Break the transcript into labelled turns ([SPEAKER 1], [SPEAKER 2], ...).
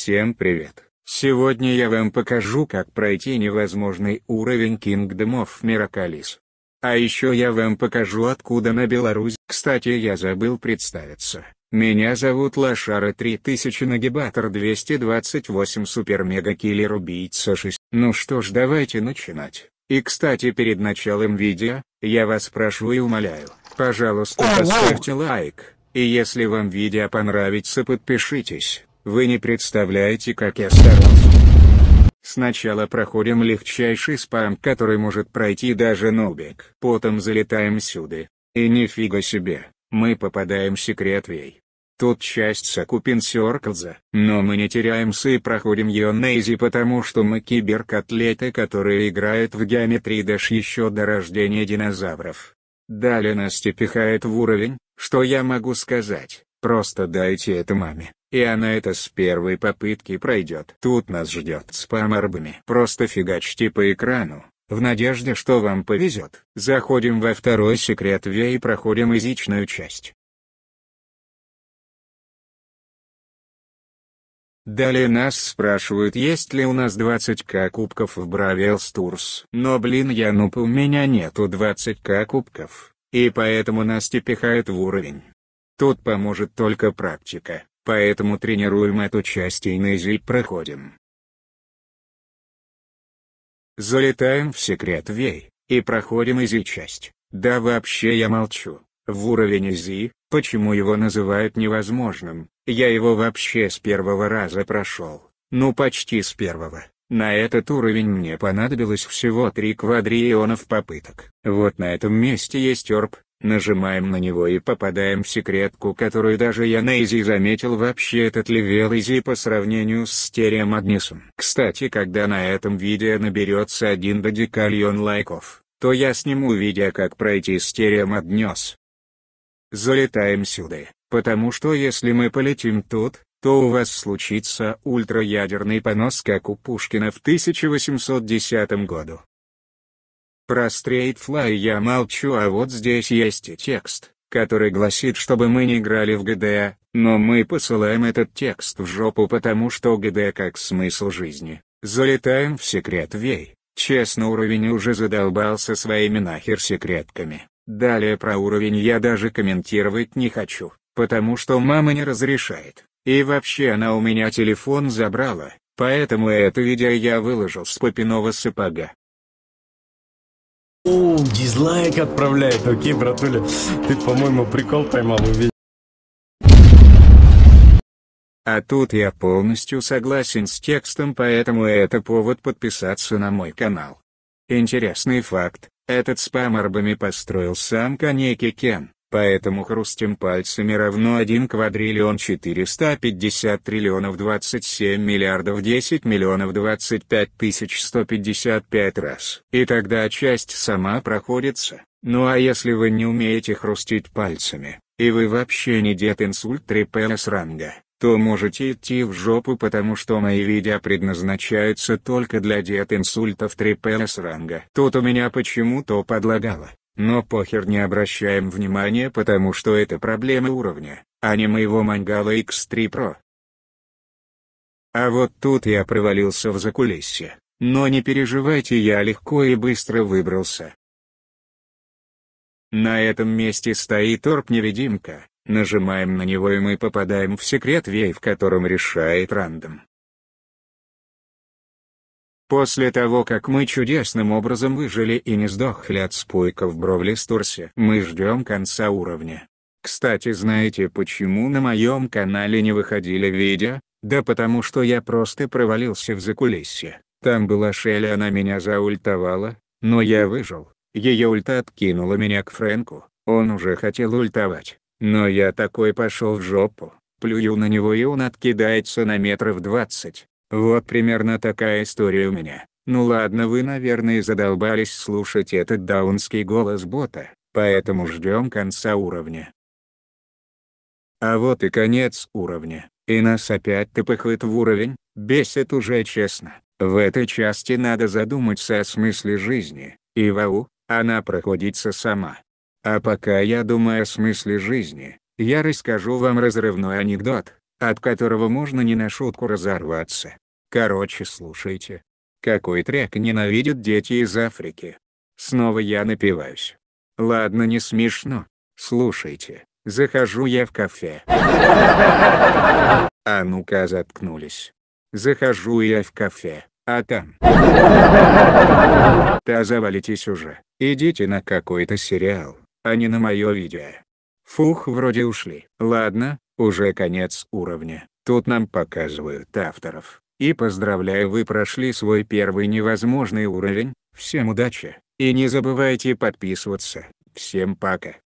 [SPEAKER 1] Всем привет! Сегодня я вам покажу как пройти невозможный уровень Kingdom of Miracles. А еще я вам покажу откуда на Беларусь. Кстати я забыл представиться. Меня зовут Лошара 3000 Нагибатор 228 Супер Мега Киллер Убийца 6. Ну что ж давайте начинать. И кстати перед началом видео, я вас прошу и умоляю, пожалуйста поставьте лайк, и если вам видео понравится подпишитесь. Вы не представляете, как я старался. Сначала проходим легчайший спам, который может пройти даже нубик. Потом залетаем сюда. И нифига себе, мы попадаем в секрет вей. Тут часть Сакупин Сёрклза. Но мы не теряемся и проходим ее на изи потому что мы киберкотлеты, которые играют в геометрии Dash еще до рождения динозавров. Далее нас пихает в уровень, что я могу сказать, просто дайте это маме. И она это с первой попытки пройдет. Тут нас ждет спам арбами. Просто фигачьте по экрану, в надежде что вам повезет. Заходим во второй секрет ве и проходим изичную часть. Далее нас спрашивают есть ли у нас 20к кубков в Бравел Стурс. Но блин я нуп у меня нету 20к кубков, и поэтому нас пихают в уровень. Тут поможет только практика. Поэтому тренируем эту часть и нейзель проходим. Залетаем в секрет вей, и проходим изи-часть. Да вообще я молчу. В уровень изи, почему его называют невозможным, я его вообще с первого раза прошел. Ну почти с первого. На этот уровень мне понадобилось всего три квадриллионов попыток. Вот на этом месте есть орб, Нажимаем на него и попадаем в секретку, которую даже я на Изи заметил вообще этот левел Изи по сравнению с Стереом Кстати, когда на этом видео наберется один додекальон лайков, то я сниму видео как пройти Стереом Залетаем сюда, потому что если мы полетим тут, то у вас случится ультраядерный понос как у Пушкина в 1810 году. Про стрейтфлай я молчу, а вот здесь есть и текст, который гласит, чтобы мы не играли в ГД, но мы посылаем этот текст в жопу потому что ГД как смысл жизни. Залетаем в секрет вей. Честно уровень уже задолбался своими нахер секретками. Далее про уровень я даже комментировать не хочу, потому что мама не разрешает. И вообще она у меня телефон забрала, поэтому это видео я выложил с попиного сапога. Оу, дизлайк отправляет. Окей, братуля, ты, по-моему, прикол поймал увидел. А тут я полностью согласен с текстом, поэтому это повод подписаться на мой канал. Интересный факт, этот спам построил сам Канеки Кен. Поэтому хрустим пальцами равно 1 квадриллион 450 триллионов 27 миллиардов 10 миллионов 25 тысяч 155 раз. И тогда часть сама проходится. Ну а если вы не умеете хрустить пальцами, и вы вообще не дед инсульт трепелес ранга, то можете идти в жопу потому что мои видео предназначаются только для дед инсультов трепелес ранга. Тут у меня почему-то подлагало. Но похер не обращаем внимания потому что это проблемы уровня, а не моего мангала X3 Pro. А вот тут я провалился в закулисье, но не переживайте я легко и быстро выбрался. На этом месте стоит орб-невидимка, нажимаем на него и мы попадаем в секрет вей в котором решает рандом. После того, как мы чудесным образом выжили и не сдохли от спойка в Бровлистурсе, мы ждем конца уровня. Кстати, знаете почему на моем канале не выходили видео? Да потому что я просто провалился в закулисье. Там была Шелли, она меня заультовала, но я выжил. Ее ульта откинула меня к Фрэнку, он уже хотел ультовать. Но я такой пошел в жопу, плюю на него и он откидается на метров двадцать. Вот примерно такая история у меня. Ну ладно вы наверное задолбались слушать этот даунский голос бота, поэтому ждем конца уровня. А вот и конец уровня, и нас опять топыхает в уровень, бесит уже честно. В этой части надо задуматься о смысле жизни, и вау, она проходится сама. А пока я думаю о смысле жизни, я расскажу вам разрывной анекдот, от которого можно не на шутку разорваться. Короче слушайте. Какой трек ненавидят дети из Африки? Снова я напиваюсь. Ладно не смешно. Слушайте, захожу я в кафе. А ну-ка заткнулись. Захожу я в кафе, а там... Да завалитесь уже, идите на какой-то сериал, а не на мое видео. Фух, вроде ушли. Ладно, уже конец уровня. Тут нам показывают авторов. И поздравляю вы прошли свой первый невозможный уровень, всем удачи, и не забывайте подписываться. Всем пока.